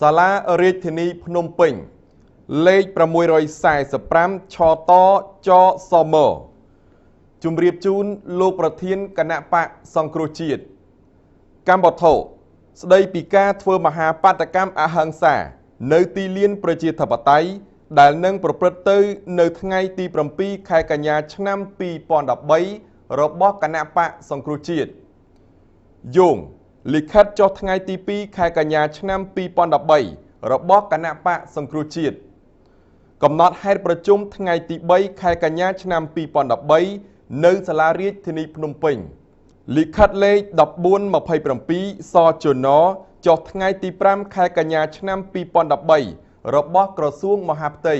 សាលារាជធានីភ្នំពេញ លេខ645ឆតចសមជំរាបជូនលោកប្រធានគណៈបកសង្គ្រោះជាតិកម្ពុជាស្ដីពីការធ្វើមហាបាតកម្មអហិង្សា នៅទីលាន ប្រជាធិបតេយ្យដែលនឹងប្រព្រឹត្តទៅនៅថ្ងៃទី7ខែកញ្ញា ឆ្នាំ2013របស់គណៈបកសង្គ្រោះជាតិយោងលិខិតចុះថ្ងៃទី2ខែកញ្ញាឆ្នាំ2013របស់គណៈបកសង្គ្រោះជាតិកំណត់ហេតុប្រជុំថ្ងៃទី3ខែកញ្ញាឆ្នាំ2013នៅសាលារាជធានីភ្នំពេញលិខិតលេខ1427សជនចុះថ្ងៃទី5ខែកញ្ញាឆ្នាំ2013របស់ក្រសួងមហាផ្ទៃ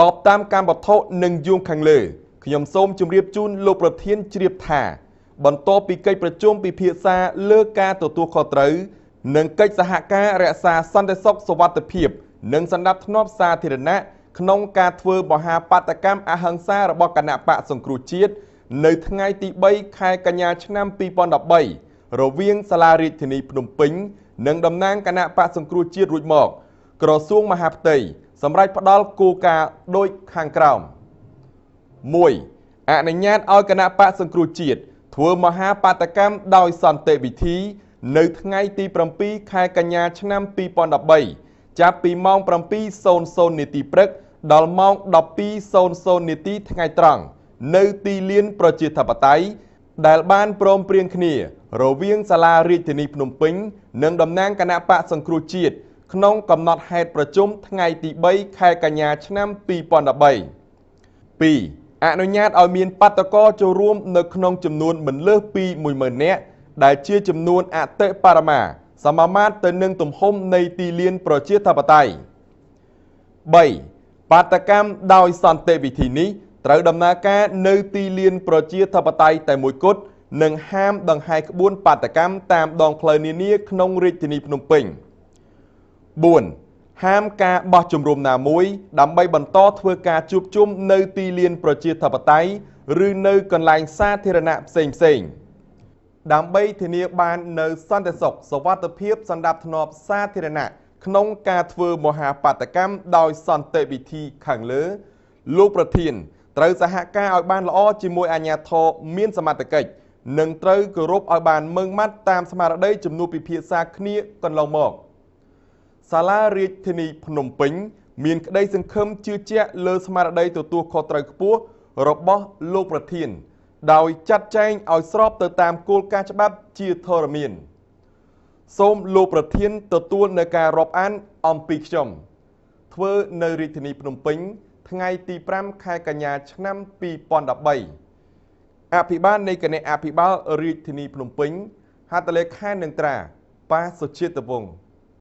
តបតាមកម្មវត្ថុនិងយោងខាងលើខ្ញុំសូមជម្រាបជូនលោកប្រធានជ្រាបថាបន្ទាប់ពីកិច្ចប្រជុំពិភាក្សាលើការទទួលខុសត្រូវនិងកិច្ចសហការរក្សាសន្តិសុខសวัสดิភាពនិងសន្តិភាពសាធារណៈក្នុងការធ្វើមហាបាតកម្មអហិង្សារបស់គណៈបកសង្គ្រោះជាតិនៅថ្ងៃទី3ខែកញ្ញាឆ្នាំ2013រវាងសាលារាជធានីភ្នំពេញនិងតំណាងគណៈបកសង្គ្រោះជាតិរួចមកក្រសួងមហាផ្ទៃសម្រាប់ផ្ដល់គោលការណ៍ដូចខាងក្រោម1អនុញ្ញាតឲ្យគណៈបកសង្គ្រោះជាតិធ្វើមហាបាតកម្មដោយសន្តិវិធី នៅថ្ងៃ ទី7ខែកញ្ញា ឆ្នាំ2013ចាប់ពីម៉ោង7:00នាទីព្រឹក ដល់ម៉ោង12:00នាទីថ្ងៃត្រង់នៅទីលានប្រជាធិបតេយ្យដែល បានព្រមព្រៀងគ្នារវាងសាលារាជធានីភ្នំពេញនិងតំណាងគណៈបកសង្គ្រោះជាតិក្នុងកំណត់ហេតុប្រជុំថ្ងៃទី3ខែកញ្ញាឆ្នាំ2013 2អនុញ្ញាតឲ្យមានបាតកោចូលរួមនៅក្នុងចំនួនមិនលើសពី10000នាក់ដែលជាចំនួនអតិបរមា សមាមាត្រទៅនឹងទំហំនៃទីលានប្រជាធិបតេយ្យ3បាតកម្មដោយសន្តិវិធីនេះត្រូវដំណើរការនៅទីលានប្រជាធិបតេយ្យតែមួយគត់និងហាមដង្ហែក្បួនបាតកម្មតាមដងផ្លូវនានាក្នុងរាជធានីភ្នំពេញ4ហាមការបោះជំរំណាមួយដើម្បីបន្តធ្វើការជួបជុំនៅទីលានប្រជាធិបតេយ្យឬនៅកន្លែងសាធារណៈផ្សេងផ្សេងដើម្បីធានាបាននៅសន្តិសុខសวัสดิភាពសណ្ដាប់ធ្នាប់សាធារណៈក្នុងការធ្វើមហាបាតកម្មដោយសន្តិវិធីខាងលើ លោកប្រធាន ត្រូវសហការឲ្យបានល្អជាមួយអាជ្ញាធរមានសមត្ថកិច្ចនិងត្រូវគោរពឲ្យបានម៉ឺងម៉ាត់តាមស្មារតីជំនួបពិភាក្សាគ្នាកន្លងមក។សាលារាជធានីភ្នំពេញ មានក្តីសង្ឃឹមជឿជាក់លើស្មារតីទទួលខុសត្រូវខ្ពស់របស់លោកប្រធាន ដោយចាត់ចែងឲ្យស្របទៅតាមគោលការណ៍ច្បាប់ជាធរមាន សូមលោកប្រធានទទួលនៅការរាប់អានអំពីខ្ញុំធ្វើនៅរាជធានីភ្នំពេញ ថ្ងៃទី5ខែកញ្ញាឆ្នាំ2013អភិបាលនៃគណៈអភិបាលរាជធានីភ្នំពេញហត្ថលេខានឹងត្រាប៉ាសុជាតិវង្ស